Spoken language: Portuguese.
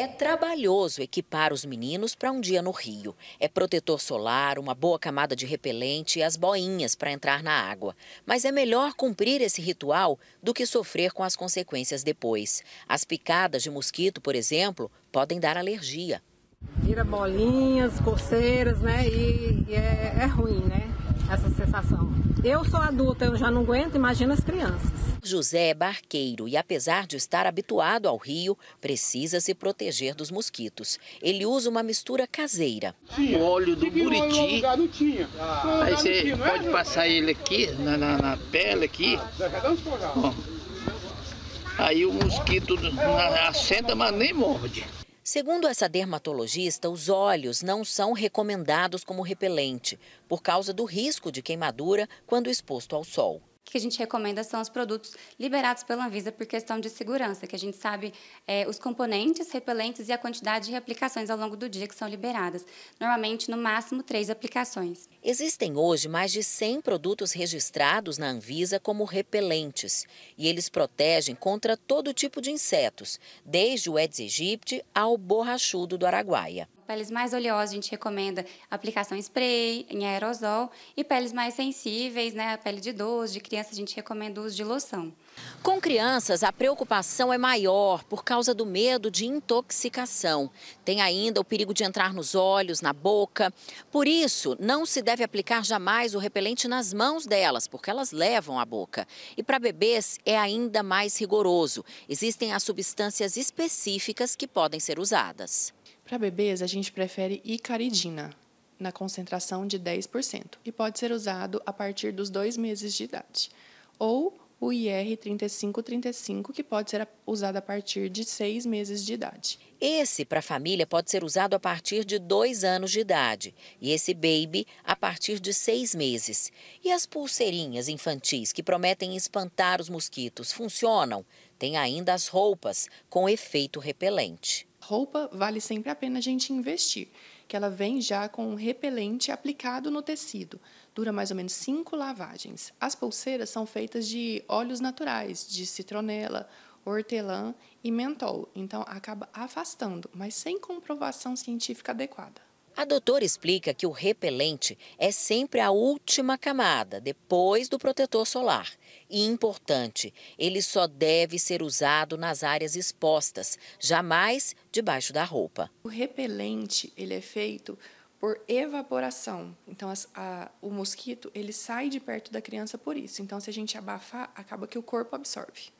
É trabalhoso equipar os meninos para um dia no rio. É protetor solar, uma boa camada de repelente e as boinhas para entrar na água. Mas é melhor cumprir esse ritual do que sofrer com as consequências depois. As picadas de mosquito, por exemplo, podem dar alergia. Vira bolinhas, coceiras, né? E, e é, é ruim, né? essa sensação. Eu sou adulta, eu já não aguento, imagina as crianças. José é barqueiro e, apesar de estar habituado ao rio, precisa se proteger dos mosquitos. Ele usa uma mistura caseira. Óleo do buriti. Ah, aí você pode passar ele aqui, na, na, na pele aqui. Ah, aí o mosquito assenta, mas nem morde. Segundo essa dermatologista, os óleos não são recomendados como repelente, por causa do risco de queimadura quando exposto ao sol que a gente recomenda são os produtos liberados pela Anvisa por questão de segurança, que a gente sabe é, os componentes, repelentes e a quantidade de aplicações ao longo do dia que são liberadas. Normalmente, no máximo, três aplicações. Existem hoje mais de 100 produtos registrados na Anvisa como repelentes. E eles protegem contra todo tipo de insetos, desde o Aedes aegypti ao borrachudo do Araguaia peles mais oleosas, a gente recomenda aplicação spray, em aerosol. E peles mais sensíveis, né, a pele de idoso, de criança, a gente recomenda o uso de loção. Com crianças, a preocupação é maior por causa do medo de intoxicação. Tem ainda o perigo de entrar nos olhos, na boca. Por isso, não se deve aplicar jamais o repelente nas mãos delas, porque elas levam à boca. E para bebês é ainda mais rigoroso. Existem as substâncias específicas que podem ser usadas. Para bebês, a gente prefere icaridina, na concentração de 10%, e pode ser usado a partir dos dois meses de idade. Ou o IR3535, que pode ser usado a partir de seis meses de idade. Esse para família pode ser usado a partir de dois anos de idade e esse baby a partir de seis meses. E as pulseirinhas infantis que prometem espantar os mosquitos funcionam? Tem ainda as roupas com efeito repelente roupa vale sempre a pena a gente investir, que ela vem já com um repelente aplicado no tecido. Dura mais ou menos cinco lavagens. As pulseiras são feitas de óleos naturais, de citronela, hortelã e mentol, então acaba afastando, mas sem comprovação científica adequada. A doutora explica que o repelente é sempre a última camada, depois do protetor solar. E importante, ele só deve ser usado nas áreas expostas, jamais debaixo da roupa. O repelente ele é feito por evaporação. Então, a, o mosquito ele sai de perto da criança por isso. Então, se a gente abafar, acaba que o corpo absorve.